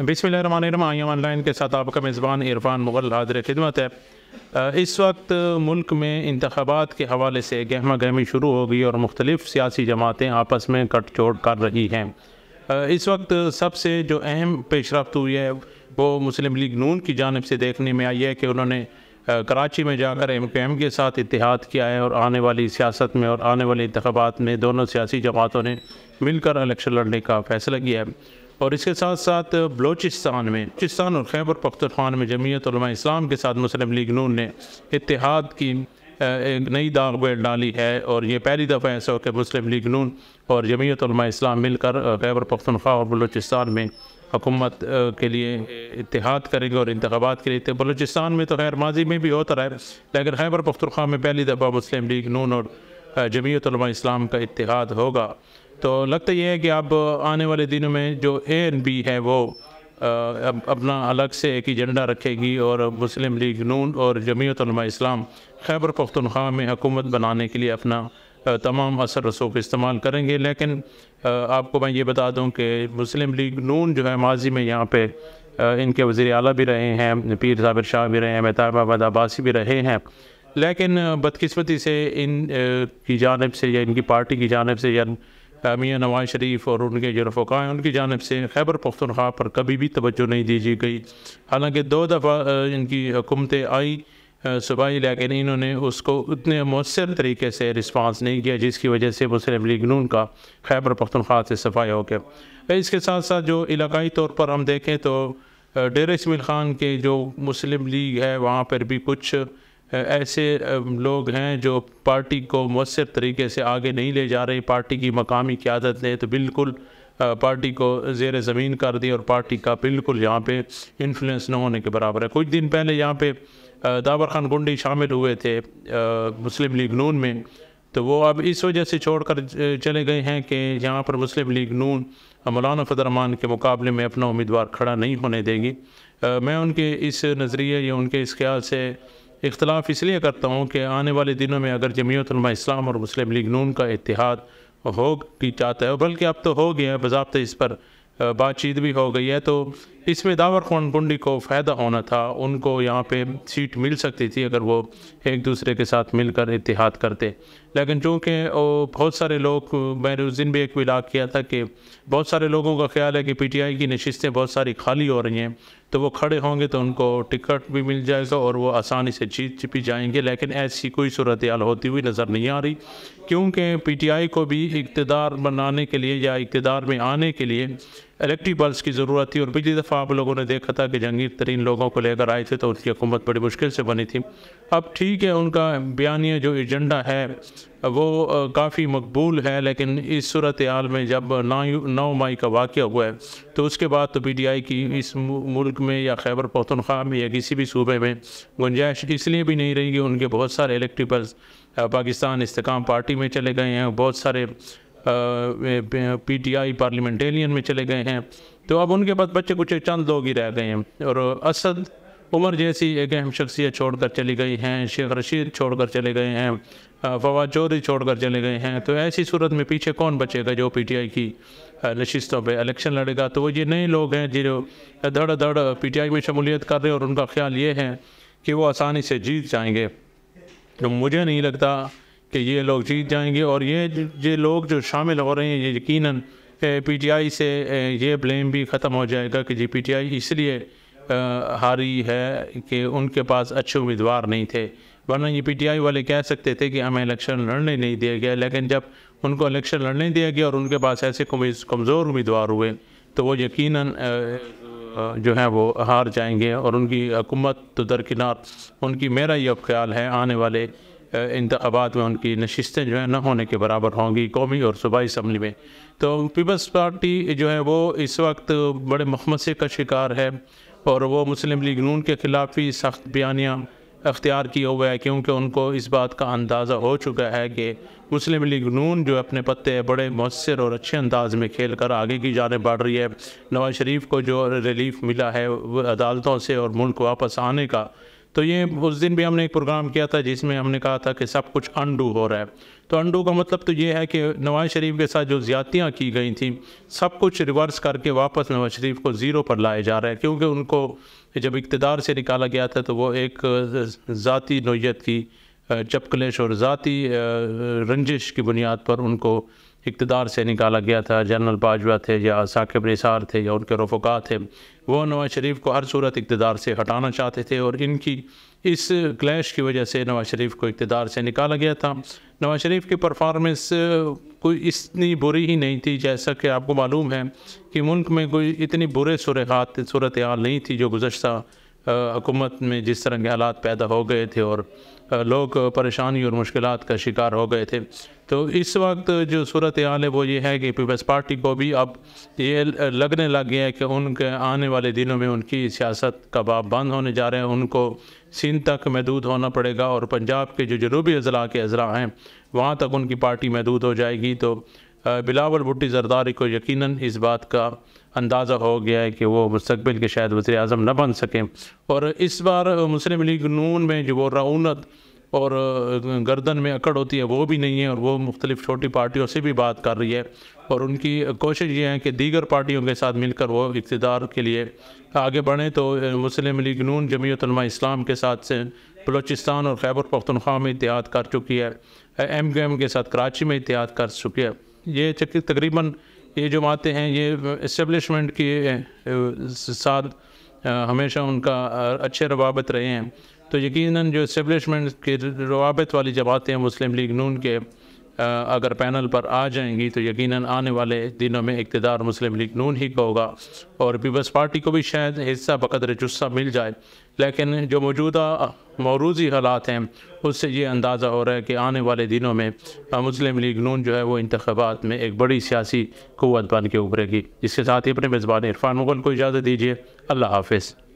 बिसमीम के साथ आपका मेज़बान इरफान मुगल हाजिर खिदमत है इस वक्त मुल्क में इंतबात के हवाले से गहमा गहमी शुरू हो गई और मुख्तलिफ़ सियासी जमातें आपस में कट चोट कर रही हैं इस वक्त सबसे जो अहम पेशरफ हुई है वो मुस्लिम लीग नून की जानब से देखने में आई है कि उन्होंने कराची में जाकर एम के एम के साथ इतिहाद किया है और आने वाली सियासत में और आने वाले इंतबात में दोनों सियासी जमातों ने मिलकर इलेक्शन लड़ने का फ़ैसला किया है और इसके साथ साथ बलोचिस्तान में बलोचिस्तान और खैबर पख्तरखान में जमीयत इस्लाम के साथ मुस्लिम लीग नून ने इतिहाद की एक नई दाग बेल डाली है और ये पहली दफ़ा ऐसा हो कि मुस्लिम लीग नून और जमीयत इस्लाम मिलकर खैबर पख्तनख्वा और बलोचिस्तान में हुकूमत के लिए इतिहाद करेंगे और इंतबात के लिए बलोचिस्तान में तो खैर माजी में भी होता रहा लेकिन खैबर पख्तनख्वा में पहली दफ़ा मुस्लिम लीग नून और जमीयत इस्लाम का इतिहाद होगा तो लगता ये है कि अब आने वाले दिनों में जो ए एन बी है वो अब अपना अलग से एक एजेंडा रखेगी और मुस्लिम लीग नून और जमीयत इस्लाम खैबर पख्तनख्वा में हुकूमत बनाने के लिए अपना तमाम असर रसूख इस्तेमाल करेंगे लेकिन आपको मैं ये बता दूं कि मुस्लिम लीग नून जो है माजी में यहाँ पे इनके वज़ी अला भी रहे हैं पीर साबिर शाह भी रहे हैं मेहताब अहमद अब्बासी भी रहे हैं लेकिन बदकस्मती से इन की जानब से या इनकी पार्टी की जानब से या तामिया नवाज शरीफ और उनके जो रफ़ा हैं उनकी जानब से खैबर पख्तनख्वा पर कभी भी तोज्जो नहीं दी गई हालांकि दो दफ़ा इनकी हुकूमतें आई सूबाई लेकिन इन्होंने उसको उतने मौसर तरीके से रिस्पांस नहीं किया जिसकी वजह से मुस्लिम लीग नून का खैबर पख्तनख्वा से सफाया हो गया इसके साथ साथ जो इलाकई तौर पर हम देखें तो डेर इसमिल ख़ान के जो मुस्लिम लीग है वहाँ पर भी कुछ ऐसे लोग हैं जो पार्टी को मौसर तरीके से आगे नहीं ले जा रही पार्टी की मकामी क्यादत ने तो बिल्कुल पार्टी को जेर ज़मीन कर दी और पार्टी का बिल्कुल यहाँ पे इन्फ्लुएंस न होने के बराबर है कुछ दिन पहले यहाँ पे दाबर खान गुंडी शामिल हुए थे मुस्लिम लीग नून में तो वो अब इस वजह से छोड़ कर चले गए हैं कि यहाँ पर मुस्लिम लीग नून मौलाना फदरमान के मुकाबले में अपना उम्मीदवार खड़ा नहीं होने देगी मैं उनके इस नज़रिए या उनके इस ख्याल से इख्तलाफ इसलिए करता हूँ कि आने वाले दिनों में अगर जमीयतलमा इस्लाम और मुस्लिम लीग नून का इतिहाद हो की चाहता है बल्कि अब तो हो गया है बजाबते इस पर बातचीत भी हो गई है तो इसमें दावर खान खोनकुंडी को फ़ायदा होना था उनको यहाँ पे सीट मिल सकती थी अगर वो एक दूसरे के साथ मिलकर इतिहाद करते लेकिन चूँकि बहुत सारे लोग मैंने उस दिन भी एक विलाग किया था कि बहुत सारे लोगों का ख्याल है कि पीटीआई की नशस्तें बहुत सारी खाली हो रही हैं तो वो खड़े होंगे तो उनको टिकट भी मिल जाएगा और वो आसानी से जीत भी जाएंगे लेकिन ऐसी कोई सूरत हाल होती हुई नज़र नहीं आ रही क्योंकि पीटीआई को भी इकतदार बनाने के लिए या इकतदार में आने के लिए इलेक्ट्रिक पल्स की ज़रूरत थी और पिछली दफ़ा आप लोगों ने देखा था कि जंगीर तरीन लोगों को लेकर आए थे तो उनकी हुकूमत बड़ी मुश्किल से बनी थी अब ठीक है उनका बयानिया जो एजेंडा है वो काफ़ी मकबूल है लेकिन इस सूरत हाल में जब ना नौ मई का वाक़ हुआ है तो उसके बाद तो पी टी आई की इस मुल्क में या खैबर पख्तनख्वा में या किसी भी सूबे में गुंजाइश इसलिए भी नहीं रही कि उनके बहुत सारे इलेक्ट्रिकल्स पाकिस्तान इसकाम पार्टी में चले गए हैं बहुत सारे पीटीआई पार्लियामेंटेरियन में चले गए हैं तो अब उनके पास बच्चे कुछ चंद लोग ही रह गए हैं और असद उमर जैसी एक अहम शख्सियत छोड़कर चली गई हैं शेख रशीद छोड़कर चले गए हैं फवाद चौधरी छोड़कर चले गए हैं तो ऐसी सूरत में पीछे कौन बचेगा जो पीटीआई की नशितों पे इलेक्शन लड़ेगा तो वो ये नए लोग हैं जो धड़ धड़ पीटीआई में शमूलियत कर रहे हैं और उनका ख्याल ये है कि वो आसानी से जीत जाएंगे तो मुझे नहीं लगता कि ये लोग जीत जाएंगे और ये ये लोग जो शामिल हो रहे हैं ये यकीन पीटीआई से ये ब्लेम भी ख़त्म हो जाएगा कि जी पीटीआई इसलिए हारी है कि उनके पास अच्छे उम्मीदवार नहीं थे वरना ये पीटीआई वाले कह सकते थे कि हमें इलेक्शन लड़ने नहीं दिया गया लेकिन जब उनको इलेक्शन लड़ने दिया गया और उनके पास ऐसे कमज़ोर उम्मीदवार हुए तो वो यकीन जो है वो हार जाएंगे और उनकी हुकूमत तो दरकिनार उनकी मेरा ये ख्याल है आने वाले इंतबात में उनकी नशस्तें जो है ना होने के बराबर होंगी कौमी और सूबाई इसम्बली में तो पीपल्स पार्टी जो है वो इस वक्त बड़े मखमसे का शिकार है और वो मुस्लिम लीग नून के ख़िलाफ़ भी सख्त बयानियाँ अख्तियार की हुआ है क्योंकि उनको इस बात का अंदाज़ा हो चुका है कि मुस्लिम लीग नून जो अपने पत्ते बड़े मौसर और अच्छे अंदाज में खेल कर आगे की जाने बढ़ रही है नवाज शरीफ को जो रिलीफ मिला है वह अदालतों से और मुल्क वापस आने का तो ये उस दिन भी हमने एक प्रोग्राम किया था जिसमें हमने कहा था कि सब कुछ अनडू हो रहा है तो अनडू का मतलब तो ये है कि नवाज़ शरीफ के साथ जो ज़्यादतियाँ की गई थी सब कुछ रिवर्स करके वापस नवाज़ शरीफ को ज़ीरो पर लाया जा रहा है क्योंकि उनको जब इकतदार से निकाला गया था तो वो एक ज़ाती नोयत की चपकलेश और ज़ाती रंजिश की बुनियाद पर उनको इकतदार से निकाला गया था जनरल बाजवा थे या साकिब निसार थे या उनके रफुका थे वह नवाज़ शरीफ को हर सूरत इकतदार से हटाना चाहते थे और इनकी इस क्लैश की वजह से नवाज़ शरीफ को इकतदार से निकाला गया था नवाज़ शरीफ की परफॉर्मेंस कोई इतनी बुरी ही नहीं थी जैसा कि आपको मालूम है कि मुल्क में कोई इतनी बुरे सूरत सूरत हाल नहीं थी जो गुजशत हुकूमत में जिस तरह के हालात पैदा हो गए थे और लोग परेशानी और मुश्किल का शिकार हो गए थे तो इस वक्त जो सूरत हाल है वो ये है कि पीपल्स पार्टी को भी अब ये लगने लग गया है कि उनके आने वाले दिनों में उनकी सियासत का बाब बंद होने जा रहे हैं उनको सिंध तक महदूद होना पड़ेगा और पंजाब के जो जनूबी अजला के अजला हैं वहाँ तक उनकी पार्टी महदूद हो जाएगी तो बिलावल भुट्टी जरदारी को यकीनन इस बात का अंदाज़ा हो गया है कि वो मुस्तबिल के शायद वजे अजम न बन सकें और इस बार मुस्लिम लीग नून में जो वो रौनत और गर्दन में अकड़ होती है वो भी नहीं है और वो मुख्तलिफ छोटी पार्टियों से भी बात कर रही है और उनकी कोशिश ये है कि दीगर पार्टियों के साथ मिलकर वो इकतदार के लिए आगे बढ़ें तो मुस्लिम लीग नून जमीयतलमा इस्लाम के साथ से बलोचिस्तान और खैबर पख्तनख्वा में इतिहाद कर चुकी है एम एम के साथ कराची में इतिहाद कर चुकी है ये चक्की तकरीबन ये जो आते हैं ये इस्टेब्लिशमेंट के साथ हमेशा उनका अच्छे रवाबत रहे हैं तो यकीनन जो इस्टेब्लिशमेंट के रवाबत वाली जमातें मुस्लिम लीग नून के अगर पैनल पर आ जाएंगी तो यकीनन आने वाले दिनों में इकतदार मुस्लिम लीग नून ही का होगा और पीपल्स पार्टी को भी शायद हिस्सा बकदर जुस्सा मिल जाए लेकिन जो मौजूदा मौरूजी हालात हैं उससे ये अंदाज़ा हो रहा है कि आने वाले दिनों में मुस्लिम लीग नून जो है वो इंतबात में एक बड़ी सियासी क़वत बन के उभरेगी इसके साथ ही अपने मेज़बान इरफान मुगल को इजाज़त दीजिए अल्लाह हाफिज़